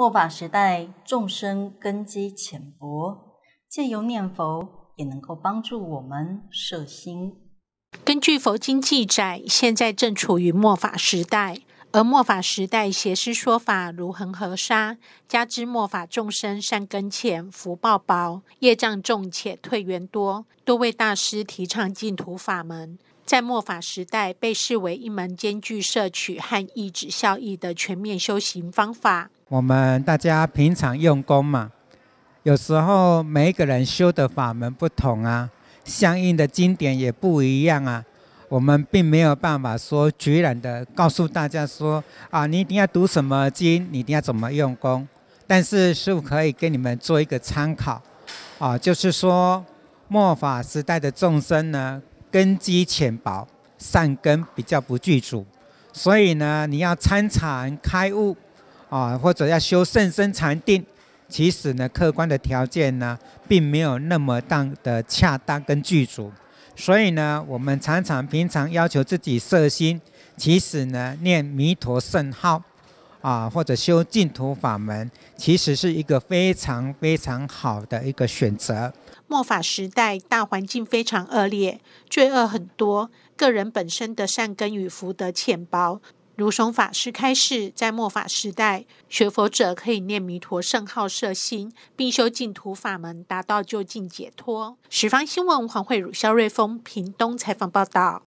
末法时代，众生根基浅薄，借由念佛也能够帮助我们摄心。根据佛经记载，现在正处于末法时代，而末法时代邪师说法如恒河沙，加之末法众生善根浅、福报薄、业障重且退缘多，多位大师提倡净土法门。在末法时代，被视为一门兼具摄取和抑制效益的全面修行方法。我们大家平常用功嘛，有时候每一个人修的法门不同啊，相应的经典也不一样啊。我们并没有办法说决然的告诉大家说啊，你一定要读什么经，你一定要怎么用功。但是师傅可以给你们做一个参考，啊，就是说末法时代的众生呢。根基浅薄，善根比较不具足，所以呢，你要参禅开悟，啊，或者要修甚深禅定，其实呢，客观的条件呢，并没有那么当的恰当跟具足，所以呢，我们常常平常要求自己摄心，其实呢，念弥陀圣号。啊，或者修净土法门，其实是一个非常非常好的一个选择。末法时代，大环境非常恶劣，罪恶很多，个人本身的善根与福德浅薄。如松法师开示，在末法时代，学佛者可以念弥陀圣号摄心，并修净土法门，达到就近解脱。十方新闻，黄慧茹、肖瑞峰，屏东采访报道。